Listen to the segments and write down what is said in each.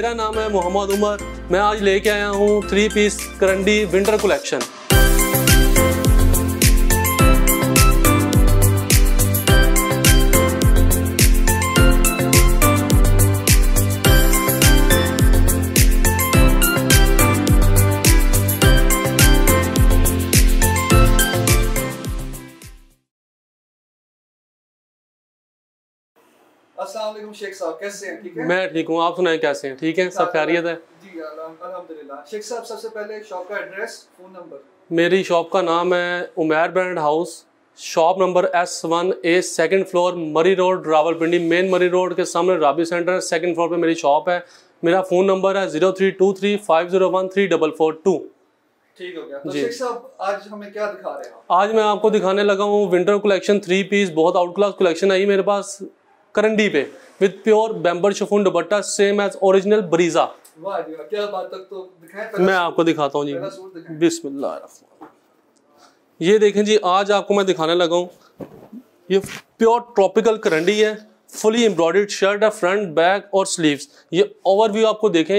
मेरा नाम है मोहम्मद उमर मैं आज लेके आया हूँ थ्री पीस करंडी विंटर कलेक्शन मैं ठीक हूँ आप सुनाए कैसे हैं ठीक है सब खैरियत है मेरी शॉप का नाम है Umer brand house shop number S one A second floor Murree road Rawalpindi main Murree road के सामने राबी सेंटर सेकेंड फ्लोर पे मेरी शॉप है मेरा फ़ोन नंबर है zero three two three five zero one three double four two ठीक हो गया तो जी आज हमें क्या दिखा रहे हैं आज मैं आपको दिखाने लगा हूँ विंटर कलेक्शन थ्री पीस बहुत आउट क्लास कलेक्शन आई मेरे पास करंडी पे with pure bamber chiffon dupatta same as original Bareeze क्या बात तक तो दिखाएं मैं आपको दिखाता हूँ जी बिस्मिल्लाह ये देखें जी आज आपको मैं दिखाने लगा हूँ ये प्योर ट्रॉपिकल करंडी है फुली एम्ब्रॉयड शर्ट है फ्रंट बैक और स्लीव्स ये ओवरव्यू आपको देखें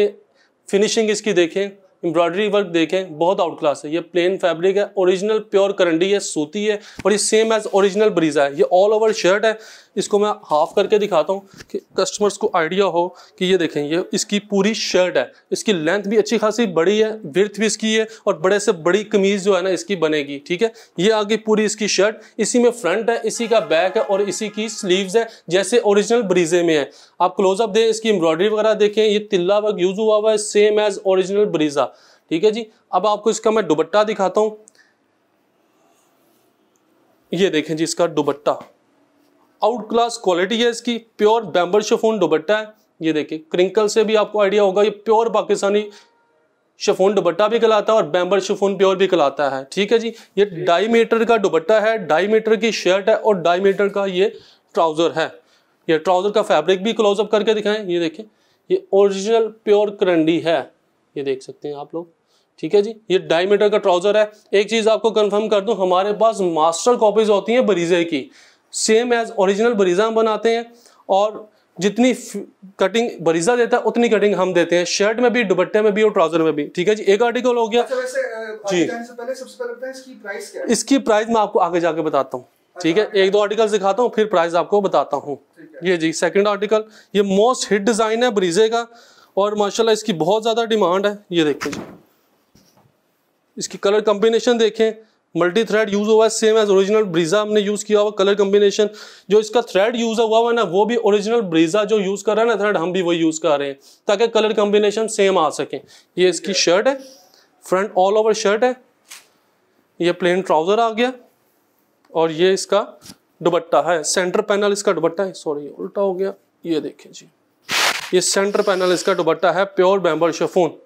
फिनिशिंग इसकी देखें एम्ब्रॉयडरी वर्क देखें बहुत आउट क्लास है ये प्लेन फैब्रिक है ओरिजिनल प्योर करंडी है सूती है और ये सेम एज ओरिजिनल ब्रीजा है ये ऑल ओवर शर्ट है इसको मैं हाफ करके दिखाता हूँ कि कस्टमर्स को आइडिया हो कि ये देखें ये इसकी पूरी शर्ट है इसकी लेंथ भी अच्छी खासी बड़ी है विर्थ भी इसकी है और बड़े से बड़ी कमीज़ जो है ना इसकी बनेगी ठीक है ये आगे पूरी इसकी शर्ट इसी में फ्रंट है इसी का बैक है और इसी की स्लीव है जैसे ओरिजिनल ब्रीजे में है आप क्लोजअप दें इसकी एम्ब्रॉयडरी वगैरह देखें ये तिल्ला वर्क यूज़ हुआ हुआ है सेम एज ओरिजिनल ब्रीजा ठीक है जी अब आपको इसका मैं दुबट्टा दिखाता हूँ ये देखें जी इसका दुबट्टा आउट क्लास क्वालिटी है इसकी प्योर बैम्बर शेफोन दुबट्टा है ये देखिए क्रिंकल से भी आपको आइडिया होगा ये प्योर पाकिस्तानी शेफोन दुबट्टा भी कहलाता है और बैम्बर शेफोन प्योर भी कहलाता है ठीक है जी ये ढाई मीटर का दुबट्टा है ढाई मीटर की शर्ट है और ढाई मीटर का ये ट्राउज़र है ये ट्राउज़र का फैब्रिक भी क्लोजअप करके दिखाएं ये देखिए ये ओरिजिनल प्योर करंडी है ये देख सकते हैं आप लोग ठीक है जी ये ढाई मीटर का ट्राउज़र है एक चीज़ आपको कंफर्म कर दूं हमारे पास मास्टर कॉपीज़ होती हैं बरीजे की सेम एज ओरिजिनल बरीज़ा हम बनाते हैं और जितनी कटिंग बरीजा देता है उतनी कटिंग हम देते हैं शर्ट में भी दुबट्टे में भी और ट्राउजर में भी ठीक है जी एक आर्टिकल हो गया अच्छा जी पहले सबसे पहले इसकी प्राइस क्या है इसकी प्राइस मैं आपको आगे जाके बताता हूँ अच्छा, ठीक है एक दो आर्टिकल दिखाता हूँ फिर प्राइस आपको बताता हूँ ये जी सेकंड आर्टिकल ये मोस्ट हिट डिज़ाइन है ब्रीजे का और माशाल्लाह इसकी बहुत ज़्यादा डिमांड है ये देखें जी इसकी कलर कॉम्बिनेशन देखें मल्टी थ्रेड यूज हुआ है सेम एज ओरिजिनल ब्रीजा हमने यूज किया हुआ कलर कॉम्बिनेशन जो इसका थ्रेड यूज हुआ है ना वो भी ओरिजिनल ब्रीजा जो यूज कर रहा है ना थ्रेड हम भी वही यूज कर रहे हैं ताकि कलर कॉम्बिनेशन सेम आ सके ये इसकी शर्ट है फ्रंट ऑल ओवर शर्ट है ये प्लेन ट्राउजर आ गया और ये इसका दुबट्टा है सेंटर पैनल इसका दुबट्टा है सॉरी उल्टा हो गया ये देखिए जी ये सेंटर पैनल इसका दुबट्टा है प्योर बैम्बर शेफोन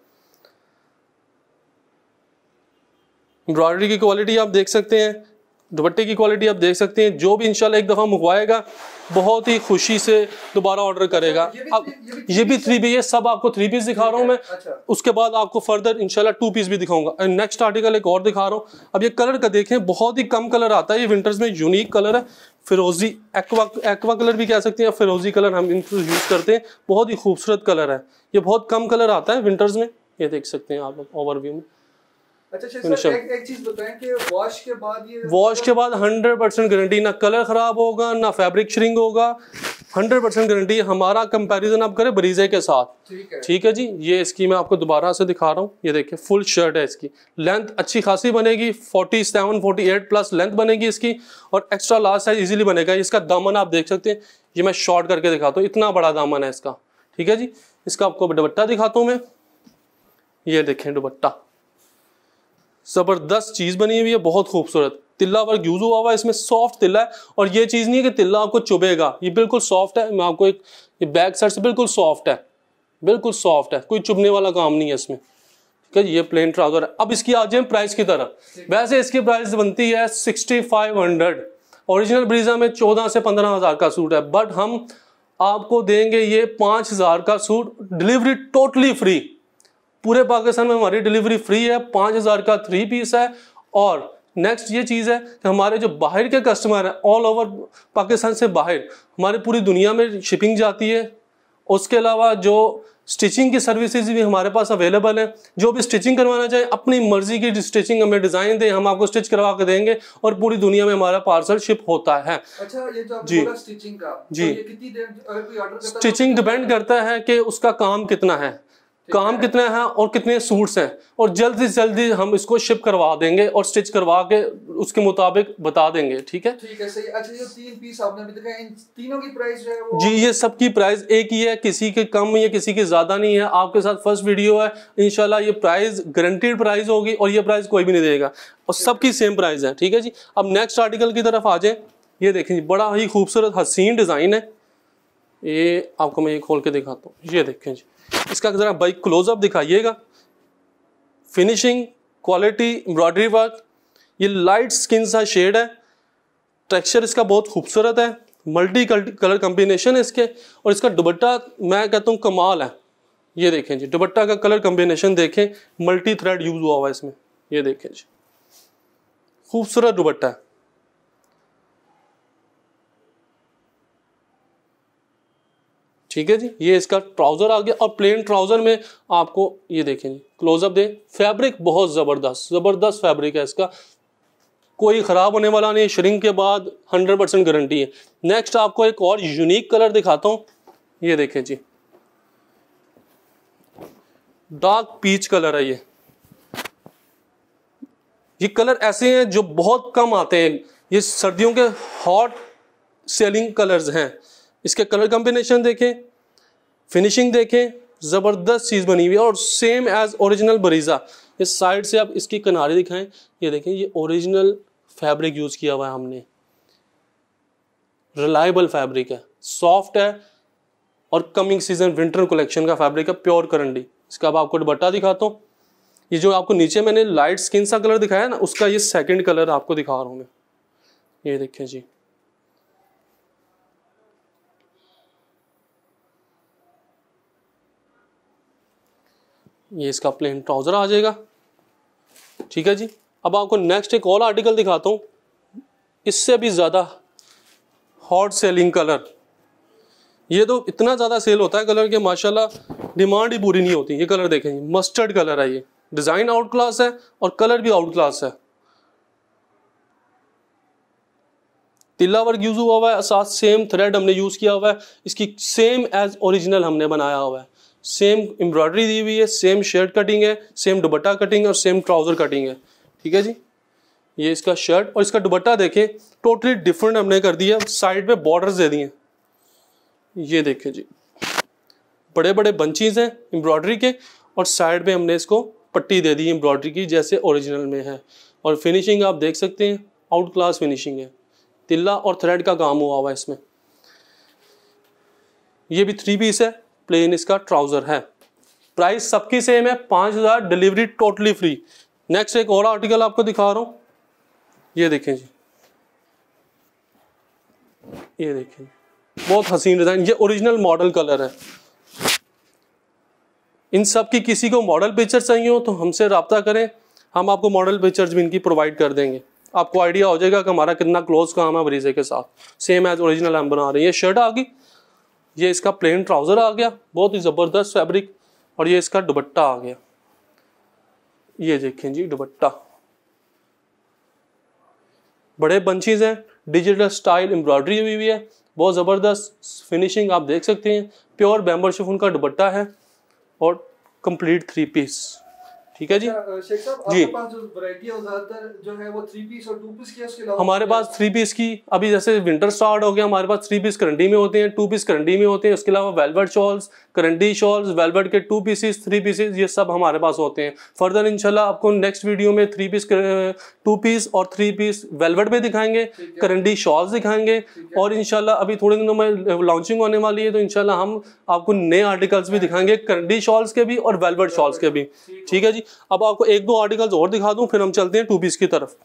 एम्ब्रॉयडरी की क्वालिटी आप देख सकते हैं दुपट्टे की क्वालिटी आप देख सकते हैं जो भी इंशाल्लाह एक दफ़ा मंगवाएगा बहुत ही खुशी से दोबारा ऑर्डर करेगा अब ये भी थ्री पीस ये सब आपको थ्री पीस दिखा रहा हूँ मैं अच्छा। उसके बाद आपको फर्दर इंशाल्लाह टू पीस भी दिखाऊंगा नेक्स्ट आर्टिकल एक और दिखा रहा हूँ अब ये कलर का देखें बहुत ही कम कलर आता है ये विंटर्स में यूनिक कलर है फिरोजी एक्वा एक्वा कलर भी कह सकते हैं फिरोजी कलर हम इनको यूज़ करते हैं बहुत ही खूबसूरत कलर है ये बहुत कम कलर आता है विंटर्स में ये देख सकते हैं आप ओवरव्यू में वॉश अच्छा, अच्छा, तो के बाद हंड्रेड परसेंट गारंटी ना कलर खराब होगा ना फैब्रिक श्रिंग होगा हंड्रेड परसेंट गारंटी हमारा कंपैरिजन आप करें बरीजे के साथ ठीक है ठीक है जी ये इसकी मैं आपको दोबारा से दिखा रहा हूँ ये देखिए फुल शर्ट है इसकी लेंथ अच्छी खासी बनेगी 47 48 प्लस लेंथ बनेगी इसकी और एक्स्ट्रा लार्ज साइज इजीली बनेगा इसका दामन आप देख सकते हैं ये मैं शॉर्ट करके दिखाता हूँ इतना बड़ा दामन है इसका ठीक है जी इसका आपको दुबट्टा दिखाता हूँ मैं ये देखें दुबट्टा ज़बरदस्त चीज़ बनी हुई है बहुत खूबसूरत तिल्ला वर्क यूज़ हुआ हुआ है इसमें सॉफ्ट तिल्ला है और ये चीज़ नहीं है कि तिल्ला आपको चुभेगा ये बिल्कुल सॉफ्ट है मैं आपको एक ये बैक साइड से बिल्कुल सॉफ्ट है बिल्कुल सॉफ्ट है कोई चुभने वाला काम नहीं है इसमें ठीक है ये प्लेन ट्राउजर है अब इसकी आ जाए प्राइस की तरह वैसे इसकी प्राइस बनती है sixty five hundred original Bareeze में चौदह से पंद्रह हज़ार का सूट है बट हम आपको देंगे ये पाँच हज़ार का सूट डिलीवरी टोटली फ्री पूरे पाकिस्तान में हमारी डिलीवरी फ्री है पाँच हज़ार का थ्री पीस है और नेक्स्ट ये चीज़ है कि हमारे जो बाहर के कस्टमर हैं ऑल ओवर पाकिस्तान से बाहर हमारी पूरी दुनिया में शिपिंग जाती है उसके अलावा जो स्टिचिंग की सर्विसेज भी हमारे पास अवेलेबल हैं जो भी स्टिचिंग करवाना चाहे अपनी मर्जी की स्टिचिंग हमें डिज़ाइन दें हम आपको स्टिच करवा के देंगे और पूरी दुनिया में हमारा पार्सल शिप होता है अच्छा ये जो जी स्टिचिंग का तो जी तो ये कितनी देर तो स्टिचिंग डिपेंड करता है कि उसका काम कितना है काम कितने हैं और कितने सूट्स हैं और जल्दी से जल्दी हम इसको शिप करवा देंगे और स्टिच करवा के उसके मुताबिक बता देंगे ठीक है ठीक है सही अच्छा ये तीन पीस आपने अभी दिखाए इन तीनों की प्राइस जो है वो जी ये सबकी प्राइस एक ही है किसी के कम या किसी की ज्यादा नहीं है आपके साथ फर्स्ट वीडियो है इनशाला ये प्राइस गारंटेड प्राइस होगी और ये प्राइस कोई भी नहीं देगा और सबकी सेम प्राइस है ठीक है जी अब नेक्स्ट आर्टिकल की तरफ आ जाए ये देखें जी बड़ा ही खूबसूरत हसीन डिज़ाइन है ये आपको मैं ये खोल के दिखाता हूँ ये देखें जी इसका ज़रा बाइक क्लोजअप दिखाइएगा फिनिशिंग क्वालिटी एम्ब्रॉयडरी वर्क ये लाइट स्किन सा शेड है टेक्सचर इसका बहुत खूबसूरत है मल्टी कलर कम्बिनेशन है इसके और इसका दुबट्टा मैं कहता हूँ कमाल है ये देखें जी दुबट्टा का कलर कम्बिनेशन देखें मल्टी थ्रेड यूज़ हुआ हुआ है इसमें ये देखें जी खूबसूरत दुबट्टा है ठीक है जी ये इसका ट्राउजर आ गया और प्लेन ट्राउजर में आपको ये देखेंगे क्लोजअप दें फैब्रिक बहुत ज़बरदस्त ज़बरदस्त फैब्रिक है इसका कोई ख़राब होने वाला नहीं श्रिंक के बाद 100 परसेंट गारंटी है नेक्स्ट आपको एक और यूनिक कलर दिखाता हूं ये देखें जी डार्क पीच कलर है ये ये कलर ऐसे हैं जो बहुत कम आते हैं ये सर्दियों के हॉट सेलिंग कलर्स हैं इसका कलर कॉम्बिनेशन देखें फिनिशिंग देखें ज़बरदस्त चीज़ बनी हुई है और सेम एज ओरिजिनल बरीज़ा इस साइड से आप इसकी किनारे दिखाएं ये देखें ये ओरिजिनल फैब्रिक यूज़ किया हुआ है हमने रिलायबल फैब्रिक है सॉफ्ट है और कमिंग सीजन विंटर कलेक्शन का फैब्रिक है प्योर करंडी इसका अब आपको दुबट्टा दिखाता हूँ ये जो आपको नीचे मैंने लाइट स्किन सा कलर दिखाया ना उसका ये सेकंड कलर आपको दिखा रहा हूँ मैं ये देखें जी ये इसका प्लेन ट्राउज़र आ जाएगा ठीक है जी अब आपको नेक्स्ट एक और आर्टिकल दिखाता हूँ इससे भी ज़्यादा हॉट सेलिंग कलर ये तो इतना ज़्यादा सेल होता है कलर के माशाल्लाह डिमांड ही पूरी नहीं होती ये कलर देखेंगे मस्टर्ड कलर है ये डिज़ाइन आउट क्लास है और कलर भी आउट क्लास है तिल्ला वर्क यूज़ हुआ हुआ है साथ सेम थ्रेड हमने यूज़ किया हुआ है इसकी सेम एज ओरिजिनल हमने बनाया हुआ है सेम एम्ब्रॉयडरी दी हुई है सेम शर्ट कटिंग है सेम दुबट्टा कटिंग और सेम ट्राउज़र कटिंग है ठीक है जी ये इसका शर्ट और इसका दुबट्टा देखें टोटली डिफरेंट हमने कर दिया साइड पे बॉर्डर्स दे दिए ये देखें जी बड़े बड़े बंचीज हैं एम्ब्रॉयडरी के और साइड पे हमने इसको पट्टी दे दी एम्ब्रॉयडरी की जैसे ओरिजिनल में है और फिनिशिंग आप देख सकते हैं आउट क्लास फिनिशिंग है तिल्ला और थ्रेड का काम हुआ हुआ है इसमें ये भी थ्री पीस है प्लेन इसका ट्राउजर है प्राइस सबकी सेम है पांच हज़ार डिलीवरी टोटली फ्री नेक्स्ट एक और आर्टिकल आपको दिखा रहा हूं ये देखें जी ये देखें बहुत हसीन डिज़ाइन ये ओरिजिनल मॉडल कलर है इन सब की किसी को मॉडल पिक्चर चाहिए हो तो हमसे रबता करें हम आपको मॉडल पिक्चर्स भी इनकी प्रोवाइड कर देंगे आपको आइडिया हो जाएगा कि हमारा कितना क्लोज काम है मरीज़े के साथ सेम एज ओरिजिनल हम बना रहे हैं ये शर्ट आ गई ये इसका प्लेन ट्राउज़र आ गया बहुत ही ज़बरदस्त फैब्रिक और ये इसका दुबट्टा आ गया ये देखें जी दुबट्टा बड़े बंचीज हैं डिजिटल स्टाइल एम्ब्रॉयडरी हुई हुई है बहुत ज़बरदस्त फिनिशिंग आप देख सकते हैं प्योर बैम्बर शिफोन का दुबट्टा है और कंप्लीट थ्री पीस ठीक है जी अच्छा, जी जो पीस हमारे पास थ्री पीस की अभी जैसे विंटर स्टार्ट हो गया हमारे पास थ्री पीस करंडी में होते हैं टू पीस करंडी में होते हैं उसके अलावा वेलवेट शॉल्स करंडी शॉल्स वेलवेट के टू पीसेस थ्री पीसेस ये सब हमारे पास होते हैं फर्दर इंशाल्लाह आपको नेक्स्ट वीडियो में थ्री पीस टू पीस और थ्री पीस वेलवेट में दिखाएंगे करंडी शॉल्स दिखाएंगे और इनशाला अभी थोड़े दिनों में लॉन्चिंग होने वाली है तो इनशाला हम आपको नए आर्टिकल्स भी दिखाएंगे करंडी शॉल्स के भी और वेलवेट शॉल्स के भी ठीक है जी अब आपको एक दो आर्टिकल्स और दिखा दूं फिर हम चलते हैं टू पीस की तरफ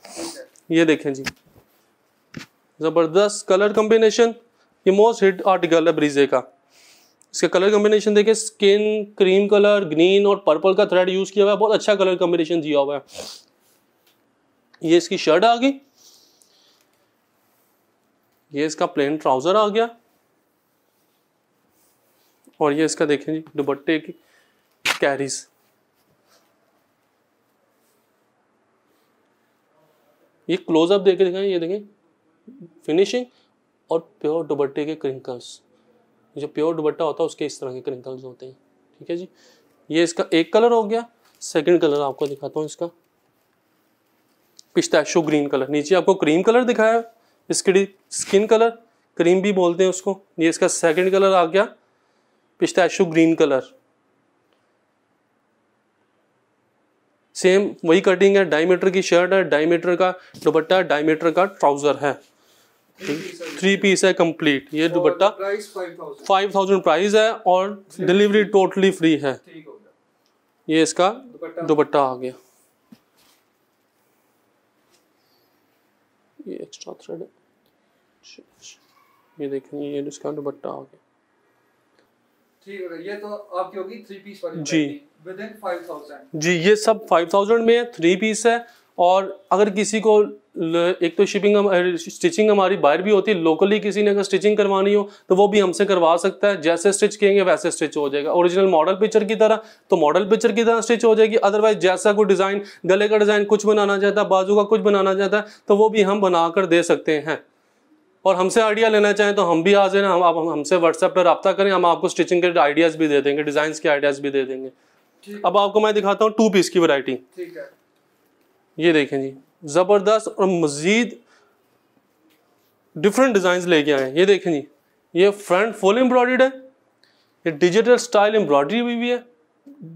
ये देखें जी ज़बरदस्त कलर कॉम्बिनेशन ये मोस्ट हिट आर्टिकल है ब्रीजे का इसका कलर कॉम्बिनेशन देखें स्किन क्रीम कलर ग्रीन और पर्पल का थ्रेड यूज़ किया हुआ है बहुत अच्छा कलर कॉम्बिनेशन दिया हुआ है ये इसकी शर्ट आ गई ये इसका प्लेन ट्राउज़र आ गया और ये इसका देखें जी दुपट्टे की कैरीज ये क्लोजअप देखे दिखाएं ये देखें फिनिशिंग और प्योर दुबट्टे के क्रिंकल्स जो प्योर दुबट्टा होता है उसके इस तरह के क्रिंकल्स होते हैं ठीक है जी ये इसका एक कलर हो गया सेकंड कलर आपको दिखाता हूँ इसका पिस्ताशो ग्रीन कलर नीचे आपको क्रीम कलर दिखाया इसकी स्किन कलर क्रीम भी बोलते हैं उसको ये इसका सेकंड कलर आ गया पिस्ताशो ग्रीन कलर सेम वही कटिंग है डायमीटर की शर्ट है डायमीटर का दुपट्टा डायमीटर का ट्राउजर है थ्री पीस है कंप्लीट ये दुपट्टा फाइव थाउजेंड प्राइस है और डिलीवरी टोटली फ्री है ये इसका दुपट्टा आ गया ये एक्स्ट्रा थ्रेड है ये देखेंगे ये इसका दुपट्टा आ गया ये तो आपकी होगी थ्री पीस जी फाइव थाउजेंड जी ये सब फाइव थाउजेंड में है थ्री पीस है और अगर किसी को एक तो शिपिंग स्टिचिंग हमारी बाहर भी होती है लोकली किसी ने अगर स्टिचिंग करवानी हो तो वो भी हमसे करवा सकता है जैसे स्टिच किएंगे वैसे स्टिच हो जाएगा ओरिजिनल मॉडल पिक्चर की तरह तो मॉडल पिक्चर की तरह स्टिच हो जाएगी अदरवाइज जैसा कोई डिज़ाइन गले का डिज़ाइन कुछ बनाना चाहता है बाजू का कुछ बनाना चाहता है तो वो भी हम बना कर दे सकते हैं और हमसे आइडिया लेना चाहें तो हम भी हाजिर हैं हम आप हमसे व्हाट्सएप पर रब्ता करें हम आपको स्टिचिंग के आइडियाज़ भी दे देंगे डिज़ाइन के आइडियाज़ भी दे देंगे अब आपको मैं दिखाता हूँ टू पीस की वरायटी ये देखें जी ज़बरदस्त और मज़ीद डिफरेंट डिज़ाइन लेके आए हैं ये देखें जी ये फ्रंट फुल एम्ब्रॉयड है ये डिजिटल स्टाइल एम्ब्रॉयडरी भी, भी है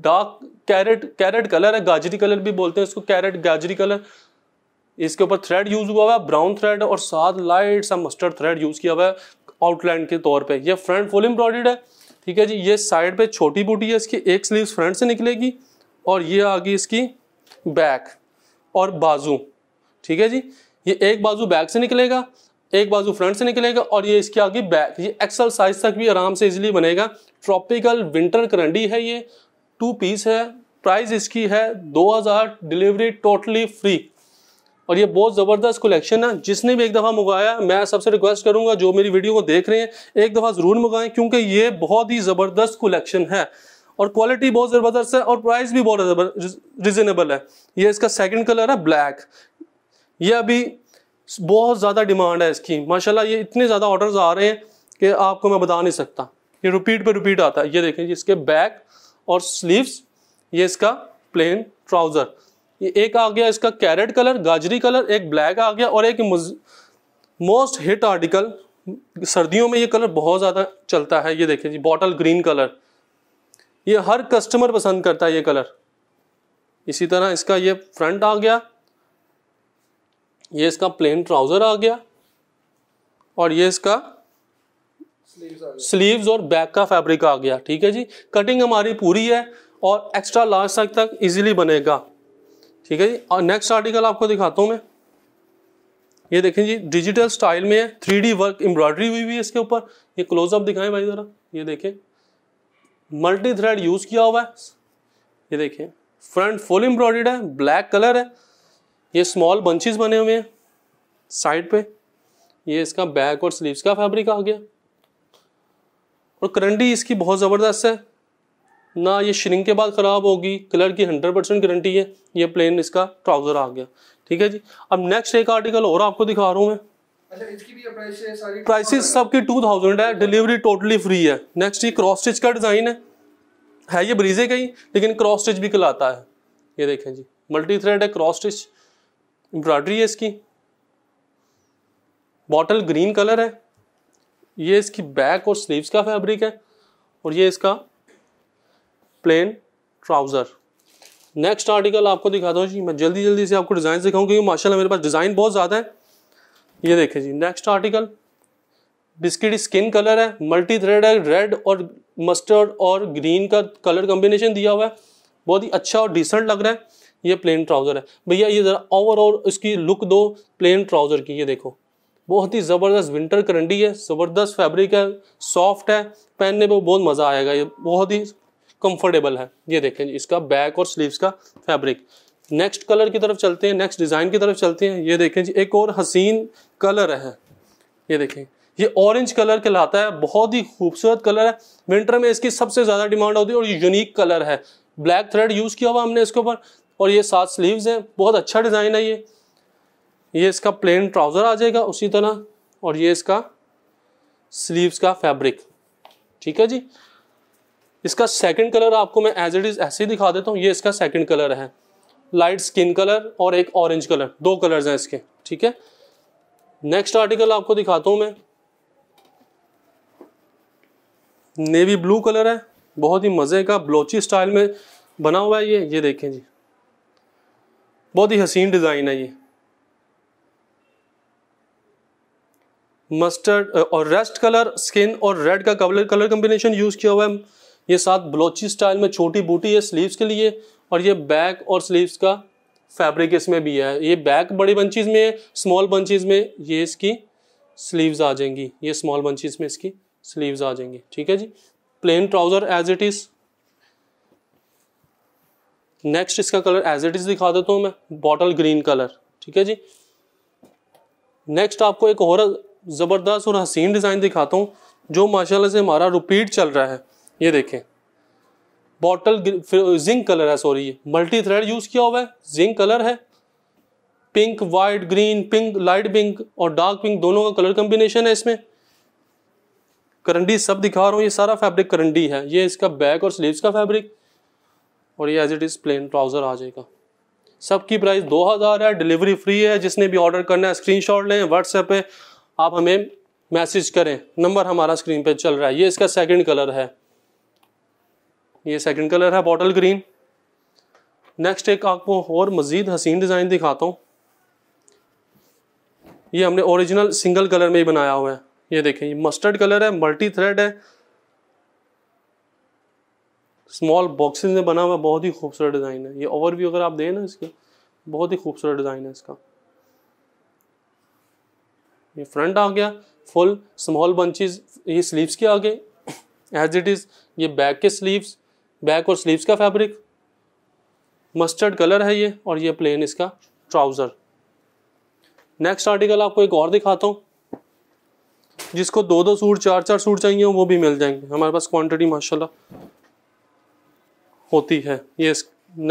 डार्क कैरेट कैरेट कलर है गाजरी कलर भी बोलते हैं इसको कैरेट गाजरी कलर इसके ऊपर थ्रेड यूज हुआ हुआ है ब्राउन थ्रेड और साथ लाइट सा मस्टर्ड थ्रेड यूज किया हुआ है आउटलाइन के तौर पे ये फ्रंट फुल एम्ब्रॉयड है ठीक है जी ये साइड पे छोटी बूटी है इसकी एक स्लीव फ्रंट से निकलेगी और ये आ गई इसकी बैक और बाजू ठीक है जी ये एक बाजू बैक से निकलेगा एक बाजू फ्रंट से निकलेगा और ये इसकी आगे बैक ये एक्सल साइज तक भी आराम से इजीली बनेगा ट्रॉपिकल विंटर करंडी है ये टू पीस है प्राइस इसकी है 2000 डिलीवरी टोटली फ्री और ये बहुत ज़बरदस्त कलेक्शन है जिसने भी एक दफ़ा मंगाया मैं सबसे रिक्वेस्ट करूँगा जो मेरी वीडियो को देख रहे हैं एक दफ़ा ज़रूर मंगाएं क्योंकि ये बहुत ही ज़बरदस्त कलेक्शन है और क्वालिटी बहुत ज़बरदस्त है और प्राइस भी बहुत रिजनेबल है ये इसका सेकंड कलर है ब्लैक ये अभी बहुत ज़्यादा डिमांड है इसकी माशाला ये इतने ज़्यादा ऑर्डर्स आ रहे हैं कि आपको मैं बता नहीं सकता ये रिपीट पर रिपीट आता है ये देखें इसके बैक और स्लीवस ये इसका प्लेन ट्राउज़र ये एक आ गया इसका कैरेट कलर गाजरी कलर एक ब्लैक आ गया और एक मोस्ट हिट आर्टिकल सर्दियों में ये कलर बहुत ज़्यादा चलता है ये देखिए जी बॉटल ग्रीन कलर ये हर कस्टमर पसंद करता है ये कलर इसी तरह इसका ये फ्रंट आ गया ये इसका प्लेन ट्राउज़र आ गया और ये इसका स्लीव्स और बैक का फैब्रिक आ गया ठीक है जी कटिंग हमारी पूरी है और एक्स्ट्रा लार्ज तक इजीली बनेगा ठीक है जी और नेक्स्ट आर्टिकल आपको दिखाता हूँ मैं ये देखें जी डिजिटल स्टाइल में है थ्री वर्क एम्ब्रॉयडरी हुई हुई है इसके ऊपर ये क्लोजअप दिखाएं भाई ज़रा ये देखें मल्टी थ्रेड यूज़ किया हुआ है ये देखें फ्रंट फुल एम्ब्रॉयड है ब्लैक कलर है ये स्मॉल बंचेस बने हुए हैं साइड पे ये इसका बैक और स्लीव्स का फैब्रिक आ गया और करंटी इसकी बहुत ज़बरदस्त है ना ये श्रिंक के बाद ख़राब होगी कलर की हंड्रेड परसेंट गारंटी है ये प्लेन इसका ट्राउज़र आ गया ठीक है जी अब नेक्स्ट एक आर्टिकल और आपको दिखा रहा हूँ मैं प्राइसेस अच्छा, सबकी टू थाउजेंड है डिलीवरी टोटली फ्री है नेक्स्ट ये क्रॉस स्टिच का डिज़ाइन है है ये ब्रीजे का ही लेकिन क्रॉस स्टिच भी आता है ये देखें जी मल्टी थ्रेड है क्रॉस स्टिच एम्ब्रॉयडरी है इसकी बॉटल ग्रीन कलर है ये इसकी बैक और स्लीव्स का फैब्रिक है और ये इसका प्लेन ट्राउज़र नेक्स्ट आर्टिकल आपको दिखाता हूँ जी मैं जल्दी जल्दी से आपको डिज़ाइन दिखाऊँ क्योंकि माशाल्लाह मेरे पास डिज़ाइन बहुत ज़्यादा है ये देखें जी next article biscuit skin colour है मल्टी थ्रेड है रेड और मस्टर्ड और ग्रीन का कलर कम्बिनेशन दिया हुआ है बहुत ही अच्छा और डिसेंट लग रहा है ये प्लेन ट्राउज़र है भैया ये ज़रा ओवरऑल इसकी लुक दो प्लेन ट्राउज़र की ये देखो बहुत ही ज़बरदस्त विंटर करंडी है ज़बरदस्त फैब्रिक है सॉफ्ट है पहनने में बहुत मज़ा आएगा ये बहुत ही कंफर्टेबल है ये देखें इसका बैक और स्लीव्स का फैब्रिक नेक्स्ट कलर की तरफ चलते हैं नेक्स्ट डिज़ाइन की तरफ चलते हैं ये देखें जी एक और हसीन कलर है ये देखें ये ऑरेंज कलर कहलाता है बहुत ही खूबसूरत कलर है विंटर में इसकी सबसे ज़्यादा डिमांड होती है और यूनिक कलर है ब्लैक थ्रेड यूज़ किया हुआ हमने इसके ऊपर और ये सात स्लीव्स हैं बहुत अच्छा डिज़ाइन है ये ये इसका प्लेन ट्राउज़र आ जाएगा उसी तरह और ये इसका स्लीव्स का फैब्रिक ठीक है जी इसका सेकंड कलर आपको मैं एज इट इज़ ऐसे ही दिखा देता हूँ ये इसका सेकंड कलर है लाइट स्किन कलर और एक ऑरेंज कलर दो कलर्स हैं इसके ठीक है नेक्स्ट आर्टिकल आपको दिखाता हूँ मैं नेवी ब्लू कलर है बहुत ही मज़े का ब्लोची स्टाइल में बना हुआ है ये ये देखें जी बहुत ही हसीन डिज़ाइन है ये मस्टर्ड और रेस्ट कलर स्किन और रेड का कलर कलर कॉम्बिनेशन यूज़ किया हुआ है ये साथ ब्लोची स्टाइल में छोटी बूटी है स्लीव्स के लिए और ये बैक और स्लीव्स का फैब्रिक इसमें भी है ये बैक बड़ी बंचीज़ में है स्मॉल बंचीज़ में ये इसकी स्लीव्स आ जाएंगी ये स्मॉल बंचीज़ में इसकी स्लीव्स आ जाएंगी ठीक है जी plain trouser as it is next इसका कलर एज इट इज़ दिखा देता हूँ मैं बॉटल ग्रीन कलर ठीक है जी नेक्स्ट आपको एक और ज़बरदस्त और हसीन डिज़ाइन दिखाता हूँ जो माशाल्लाह से हमारा रिपीट चल रहा है ये देखें बॉटल जिंक कलर है सॉरी ये मल्टी थ्रेड यूज़ किया हुआ है जिंक कलर है pink white green pink light pink और डार्क पिंक दोनों का कलर कॉम्बिनेशन है इसमें करंडी सब दिखा रहा हूँ ये सारा फैब्रिक करंडी है ये इसका बैक और स्लीव्स का फैब्रिक और ये as it is plain trouser आ जाएगा सबकी प्राइस दो हज़ार है डिलीवरी फ्री है जिसने भी ऑर्डर करना है स्क्रीनशॉट लें व्हाट्सएप पे आप हमें मैसेज करें नंबर हमारा स्क्रीन पे चल रहा है ये इसका सेकंड कलर है ये सेकंड कलर है बॉटल ग्रीन नेक्स्ट एक आपको और मज़ीद हसीन डिज़ाइन दिखाता हूँ ये हमने ओरिजिनल सिंगल कलर में ही बनाया हुआ है ये देखें ये मस्टर्ड कलर है मल्टी थ्रेड है स्मॉल बॉक्सेस में बना हुआ बहुत ही खूबसूरत डिज़ाइन है ये ओवरव्यू अगर आप दें ना इसके बहुत ही खूबसूरत डिज़ाइन है इसका ये फ्रंट आ गया फुल स्मॉल बंचेस ये स्लीव्स के आगे एज इट इज़ ये बैक के स्लीव्स बैक और स्लीव्स का फैब्रिक मस्टर्ड कलर है ये और ये प्लेन इसका ट्राउज़र नेक्स्ट आर्टिकल आपको एक और दिखाता हूँ जिसको दो दो सूट चार चार सूट चाहिए वो भी मिल जाएंगे हमारे पास क्वांटिटी माशाल्लाह होती है ये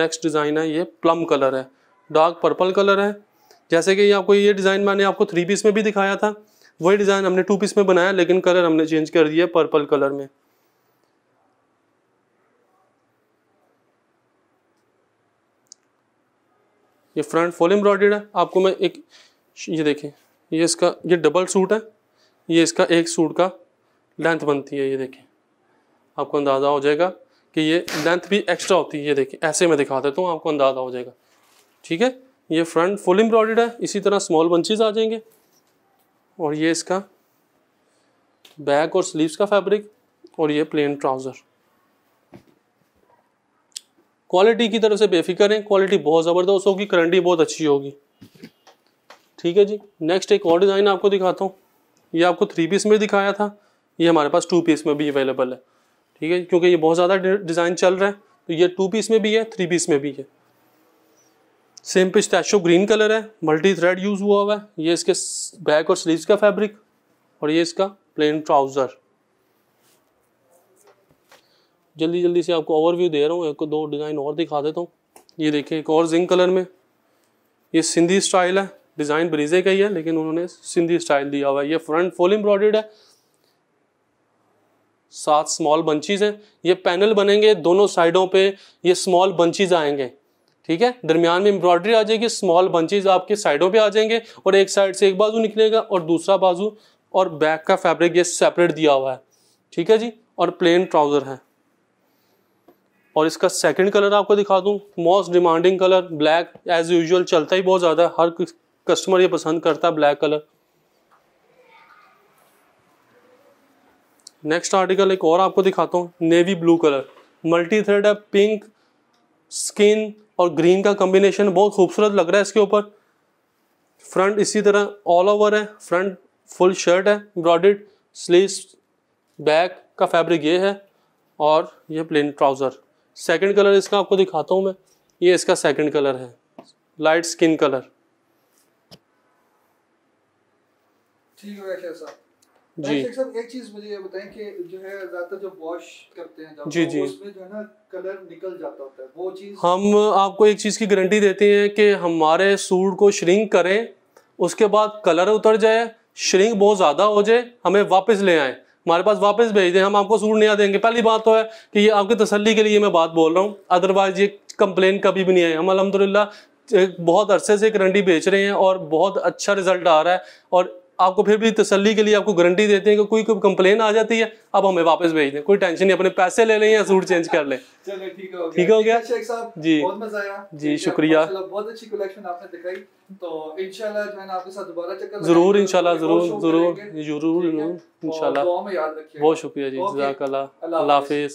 नेक्स्ट डिज़ाइन है ये प्लम कलर है डार्क पर्पल कलर है जैसे कि आपको ये डिज़ाइन मैंने आपको थ्री पीस में भी दिखाया था वही डिज़ाइन हमने टू पीस में बनाया लेकिन कलर हमने चेंज कर दिया पर्पल कलर में ये फ्रंट फुल एम्ब्रॉयडर्ड है आपको मैं एक ये देखें ये इसका ये डबल सूट है ये इसका एक सूट का लेंथ बनती है ये देखें आपको अंदाज़ा हो जाएगा कि ये लेंथ भी एक्स्ट्रा होती है ये देखें ऐसे मैं दिखा देता हूँ आपको अंदाज़ा हो जाएगा ठीक है ये फ्रंट फुल एम्ब्रॉयडर्ड है इसी तरह स्मॉल बंचेज आ जाएंगे और ये इसका बैक और स्लीव्स का फैब्रिक और ये प्लेन ट्राउज़र क्वालिटी की तरफ से बेफिक्र हैं क्वालिटी बहुत ज़बरदस्त होगी करंटी बहुत अच्छी होगी ठीक है जी नेक्स्ट एक और डिज़ाइन आपको दिखाता हूँ ये आपको थ्री पीस में दिखाया था ये हमारे पास टू पीस में भी अवेलेबल है ठीक है क्योंकि ये बहुत ज़्यादा डिज़ाइन चल रहा है तो ये टू पीस में भी है थ्री पीस में भी है सेम पिस्टैशो ग्रीन कलर है मल्टी थ्रेड यूज़ हुआ हुआ है ये इसके बैक और स्लीव का फैब्रिक और ये इसका प्लेन ट्राउज़र जल्दी जल्दी से आपको ओवरव्यू दे रहा हूँ एक दो डिज़ाइन और दिखा देता हूँ ये देखें एक और जिंक कलर में ये सिंधी स्टाइल है डिज़ाइन ब्रीजे का ही है लेकिन उन्होंने सिंधी स्टाइल दिया हुआ है ये फ्रंट फुल एम्ब्रॉयड है सात स्मॉल बंचीज हैं ये पैनल बनेंगे दोनों साइडों पे ये स्मॉल बंचीज आएंगे ठीक है दरमियान में एम्ब्रॉयडरी आ जाएगी स्मॉल बंचेज आपके साइडों पे आ जाएंगे और एक साइड से एक बाजू निकलेगा और दूसरा बाजू और बैक का फैब्रिक ये सेपरेट दिया हुआ है ठीक है जी और प्लेन ट्राउजर है और इसका सेकंड कलर आपको दिखा दूं most demanding colour black as usual चलता ही बहुत ज़्यादा हर कस्टमर ये पसंद करता है ब्लैक कलर नेक्स्ट आर्टिकल एक और आपको दिखाता हूँ navy blue colour multi thread है पिंक स्किन और ग्रीन का कॉम्बिनेशन बहुत खूबसूरत लग रहा है इसके ऊपर फ्रंट इसी तरह ऑल ओवर है फ्रंट फुल शर्ट है ब्रॉडेड स्लीव बैक का फैब्रिक ये है और ये प्लेन ट्राउज़र सेकंड कलर इसका आपको दिखाता हूँ मैं ये इसका सेकंड कलर है लाइट स्किन कलर ठीक है जी एक चीज मुझे ये बताएं कि जो है ज्यादातर जो वॉश करते हैं जी तो जी उसमें जो है ना कलर निकल जाता होता है वो चीज हम आपको एक चीज की गारंटी देते हैं कि हमारे सूट को श्रिंक करें उसके बाद कलर उतर जाए श्रिंक बहुत ज्यादा हो जाए हमें वापस ले आए हमारे पास वापस भेज दें हम आपको सूट नया देंगे पहली बात तो है कि ये आपकी तसली के लिए मैं बात बोल रहा हूँ अदरवाइज़ ये कंप्लेन कभी भी नहीं आई हम अलहमदिल्ला बहुत अरसे से करंडी बेच रहे हैं और बहुत अच्छा रिजल्ट आ रहा है और आपको फिर भी तसल्ली के लिए आपको गारंटी देते हैं कि कोई कोई कंप्लेन आ जाती है अब हमें वापस भेज दें कोई टेंशन नहीं अपने पैसे ले लें या सूट चेंज कर लें ठीक हो गया, जी बहुत मजा आया जी शुक्रिया बहुत अच्छी कलेक्शन आपने दिखाई तो इंशाल्लाह जो है आपके साथ दोबारा चक्कर जरूर इंशाल्लाह जरूर जरूर जरूर जरूर बहुत शुक्रिया जी जजाक अल्लाह हाफिज